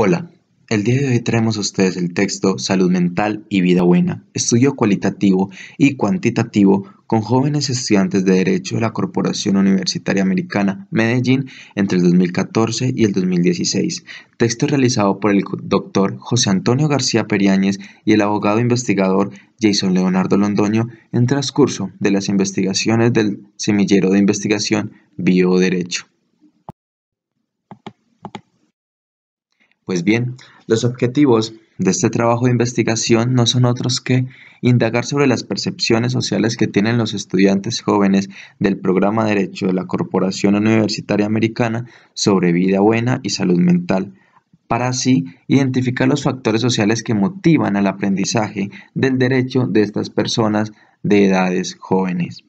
Hola, el día de hoy traemos a ustedes el texto Salud Mental y Vida Buena, estudio cualitativo y cuantitativo con jóvenes estudiantes de Derecho de la Corporación Universitaria Americana Medellín entre el 2014 y el 2016. Texto realizado por el doctor José Antonio García Periáñez y el abogado investigador Jason Leonardo Londoño en transcurso de las investigaciones del Semillero de Investigación Bioderecho. Pues bien, los objetivos de este trabajo de investigación no son otros que indagar sobre las percepciones sociales que tienen los estudiantes jóvenes del programa de Derecho de la Corporación Universitaria Americana sobre vida buena y salud mental, para así identificar los factores sociales que motivan al aprendizaje del derecho de estas personas de edades jóvenes.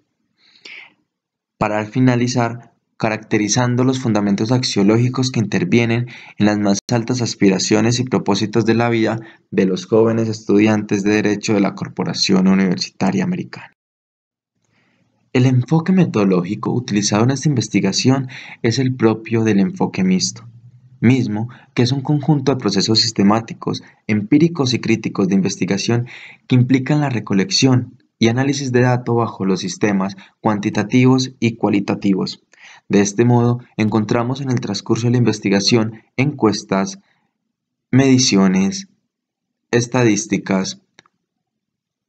Para finalizar, caracterizando los fundamentos axiológicos que intervienen en las más altas aspiraciones y propósitos de la vida de los jóvenes estudiantes de Derecho de la Corporación Universitaria Americana. El enfoque metodológico utilizado en esta investigación es el propio del enfoque mixto, mismo que es un conjunto de procesos sistemáticos, empíricos y críticos de investigación que implican la recolección y análisis de datos bajo los sistemas cuantitativos y cualitativos, de este modo, encontramos en el transcurso de la investigación encuestas, mediciones, estadísticas.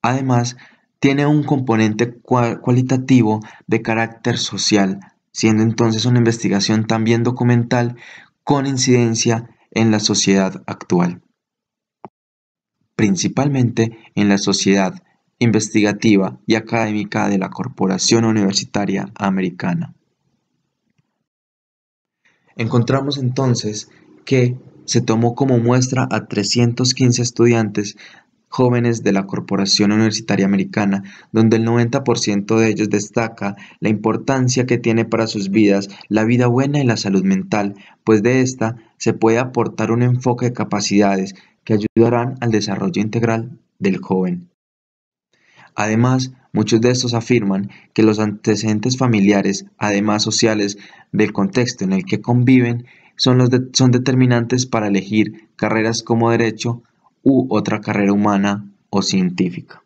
Además, tiene un componente cualitativo de carácter social, siendo entonces una investigación también documental con incidencia en la sociedad actual. Principalmente en la sociedad investigativa y académica de la Corporación Universitaria Americana. Encontramos entonces que se tomó como muestra a 315 estudiantes jóvenes de la Corporación Universitaria Americana, donde el 90% de ellos destaca la importancia que tiene para sus vidas la vida buena y la salud mental, pues de esta se puede aportar un enfoque de capacidades que ayudarán al desarrollo integral del joven. Además, muchos de estos afirman que los antecedentes familiares, además sociales, del contexto en el que conviven, son, los son determinantes para elegir carreras como derecho u otra carrera humana o científica.